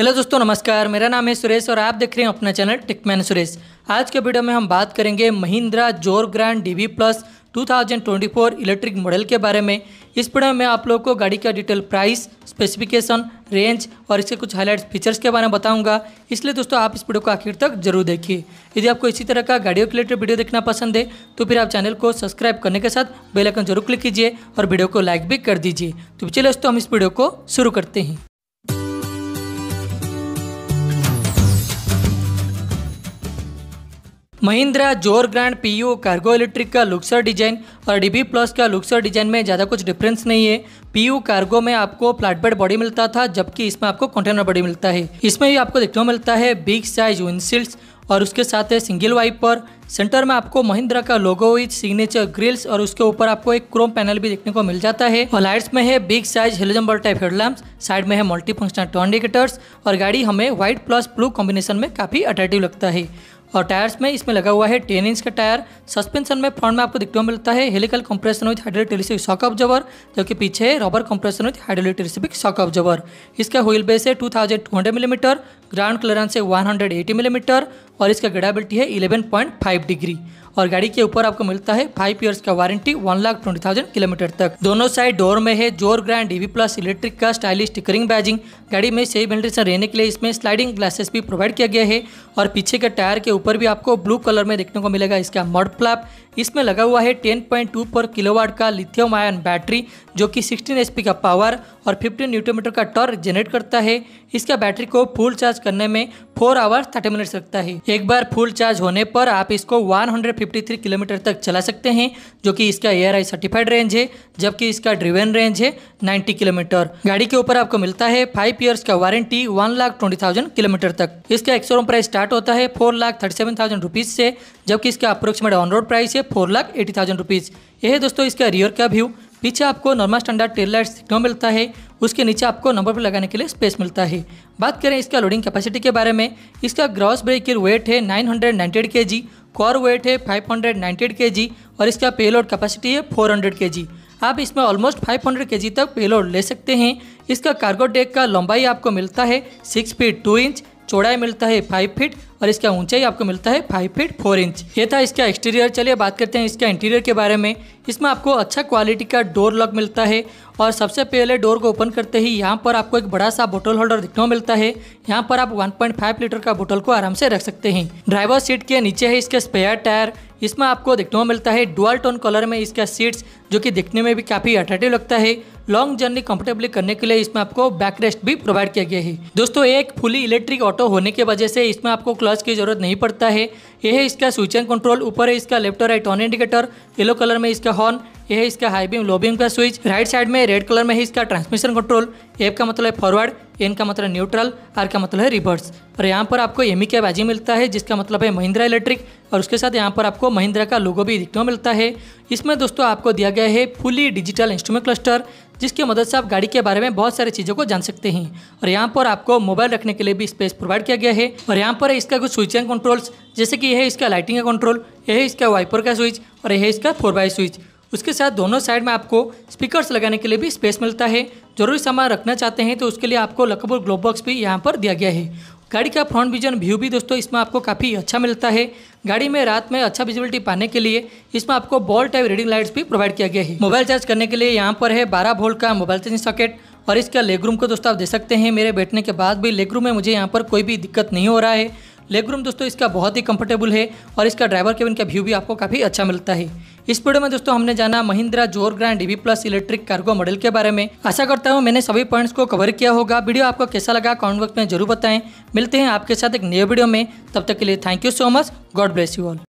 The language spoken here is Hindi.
हेलो दोस्तों नमस्कार मेरा नाम है सुरेश और आप देख रहे हैं अपना चैनल टिकमैन सुरेश आज के वीडियो में हम बात करेंगे Mahindra Zor grand D plus 2024 electric model के बारे में इस वीडियो में आप लोगों को गाड़ी का डिटेल प्राइस स्पेसिफिकेशन रेंज और इसके कुछ हाईलाइट फीचर्स के बारे में बताऊंगा इसलिए दोस्तों आप इस वीडियो को आखिर तक जरूर देखिए यदि आपको इसी तरह का गाड़ियों के रिलेटेड वीडियो देखना पसंद है तो फिर आप चैनल को सब्सक्राइब करने के साथ बेलाइकन जरूर क्लिक कीजिए और वीडियो को लाइक भी कर दीजिए तो चलिए दोस्तों हम इस वीडियो को शुरू करते हैं Mahindra Zor grand PU cargo electric का लुक्सर डिजाइन और डीबी प्लस का लुक्सर डिजाइन में ज़्यादा कुछ डिफरेंस नहीं है पीयू कार्गो में आपको फ्लैटबेड बॉडी मिलता था जबकि इसमें आपको कंटेनर बॉडी मिलता है इसमें भी आपको देखने को मिलता है बिग साइज विंडशील्ड्स और उसके साथ है सिंगल वाइपर सेंटर में आपको महिंद्रा का लोगो विथ सिग्नेचर ग्रिल्स और उसके ऊपर आपको एक क्रोम पैनल भी देखने को मिल जाता है और लाइट्स में है बिग साइज हेलोजम्बल टाइप हेडलैम्प्स साइड में है मल्टी फंक्शनल टर्न और गाड़ी हमें व्हाइट प्लस ब्लू कॉम्बिनेशन में काफ़ी अट्रैक्टिव लगता है और टायर्स में इसमें लगा हुआ है टेन इंच का टायर सस्पेंशन में फ्रंट में आपको देखने को मिलता है helical compression with hydraulic shock observer जो कि पीछे है rubber compression with hydraulic shock observer इसका व्हील बेस है two thousand two hundred millimetre ground clearance है वन हंड्रेड एटी मिलीमीटर और इसका ग्रेडेबिलिटी है 11.5 डिग्री और गाड़ी के ऊपर आपको मिलता है फाइव ईयर्स का warranty one lakh twenty thousand kilometre तक दोनों साइड डोर में है Zor grand D V plus electric का स्टाइलिश स्टिकरिंग बैजिंग गाड़ी में सेफ वेंटिलेशन रहने के लिए इसमें स्लाइडिंग ग्लासेस भी प्रोवाइड किया गया है और पीछे के टायर के ऊपर भी आपको ब्लू कलर में देखने को मिलेगा इसका मड फ्लैप इसमें लगा हुआ है 10.2 पर किलोवाट का लिथियम आयन बैटरी जो कि 16 एच का पावर और 15 न्यूटोमीटर का टॉर्क जनरेट करता है इसका बैटरी को फुल चार्ज करने में 4 आवर्स 30 मिनट लगता है एक बार फुल चार्ज होने पर आप इसको 153 किलोमीटर तक चला सकते हैं जो कि इसका एयर सर्टिफाइड रेंज है जबकि इसका ड्रिवेन रेंज है 90 किलोमीटर गाड़ी के ऊपर आपको मिलता है फाइव ईयर्स का warranty one lakh twenty thousand kilometre तक इसका एक्सोरूम प्राइस स्टार्ट होता है four lakh thirty seven thousand rupees से जबकि इसका अप्रोक्सीमेट ऑन रोड प्राइस है four lakh eighty thousand rupees यह है दोस्तों इसका रियर का व्यू पीछे आपको normal standard tail light signal मिलता है उसके नीचे आपको नंबर पर लगाने के लिए स्पेस मिलता है बात करें इसका लोडिंग कैपेसिटी के बारे में इसका ग्रॉस ब्रेकिल वेट है nine hundred K G kerb weight है फाइव हंड्रेड के जी और इसका पेलोड कैपेसिटी है फोर हंड्रेड के जी आप इसमें ऑलमोस्ट 500 जी तक पेलोड ले सकते हैं इसका कार्गो डेक का लंबाई आपको मिलता है सिक्स फीट टू इंच चौड़ाई मिलता है फाइव फीट और इसका ऊंचाई आपको मिलता है फाइव फीट फोर इंच ये था इसका एक्सटीरियर चलिए बात करते हैं इसका इंटीरियर के बारे में इसमें आपको अच्छा क्वालिटी का डोर लॉक मिलता है और सबसे पहले डोर को ओपन करते ही यहाँ पर आपको एक बड़ा सा बोटल होल्डर दिखने मिलता है यहाँ पर आप 1.5 लीटर का बोटल को आराम से रख सकते हैं ड्राइवर सीट के नीचे है इसके स्पेयर टायर इसमें आपको देखने को मिलता है डुअल टोन कलर में इसका सीट्स जो कि दिखने में भी काफ़ी अट्रैक्टिव लगता है लॉन्ग जर्नी कंफर्टेबली करने के लिए इसमें आपको बैक रेस्ट भी प्रोवाइड किया गया है दोस्तों एक फुली इलेक्ट्रिक ऑटो होने की वजह से इसमें आपको क्लच की जरूरत नहीं पड़ता है यह है इसका स्विच एंड कंट्रोल ऊपर है इसका लेफ्ट और right on indicator yellow colour में इसका हॉर्न यह है इसका हाई बीम लो बीम का स्विच राइट साइड में रेड कलर में है इसका ट्रांसमिशन कंट्रोल एफ का मतलब है फॉरवर्ड एन का मतलब न्यूट्रल आर का मतलब है रिवर्स और यहाँ पर आपको एम का बाजी मिलता है जिसका मतलब है महिंद्रा इलेक्ट्रिक और उसके साथ यहाँ पर आपको महिंद्रा का लोगो भी दिखने मिलता है इसमें दोस्तों आपको दिया गया है फुली डिजिटल इंस्ट्रूमेंट क्लस्टर जिसकी मदद से आप गाड़ी के बारे में बहुत सारी चीज़ों को जान सकते हैं और यहाँ पर आपको मोबाइल रखने के लिए भी स्पेस प्रोवाइड किया गया है और यहाँ पर इसका कुछ स्विच एंड कंट्रोल्स जैसे कि यह है इसका लाइटिंग का कंट्रोल यह है इसका वाइपर का स्विच और यह इसका फोर बाई स्विच उसके साथ दोनों साइड में आपको स्पीकर्स लगाने के लिए भी स्पेस मिलता है जरूरी सामान रखना चाहते हैं तो उसके लिए आपको लकबुल ग्लोब बॉक्स भी यहाँ पर दिया गया है गाड़ी का फ्रंट विजन व्यू भी दोस्तों इसमें आपको काफ़ी अच्छा मिलता है गाड़ी में रात में अच्छा विजिबिलिटी पाने के लिए इसमें आपको बॉल टाइप रीडिंग लाइट्स भी प्रोवाइड किया गया है मोबाइल चार्ज करने के लिए यहाँ पर है बारह वोल्ट का मोबाइल चार्जिंग सॉकेट और इसका लेग रूम को दोस्तों आप देख सकते हैं मेरे बैठने के बाद भी लेग रूम में मुझे यहाँ पर कोई भी दिक्कत नहीं हो रहा है लेग रूम दोस्तों इसका बहुत ही कंफर्टेबल है और इसका ड्राइवर केबिन का व्यू भी आपको काफ़ी अच्छा मिलता है इस वीडियो में दोस्तों हमने जाना Mahindra Zor grand E V plus electric cargo model के बारे में आशा करता हूँ मैंने सभी पॉइंट्स को कवर किया होगा वीडियो आपको कैसा लगा कॉमेंट बॉक्स में जरूर बताएं मिलते हैं आपके साथ एक नए वीडियो में तब तक के लिए thank you so much God bless you all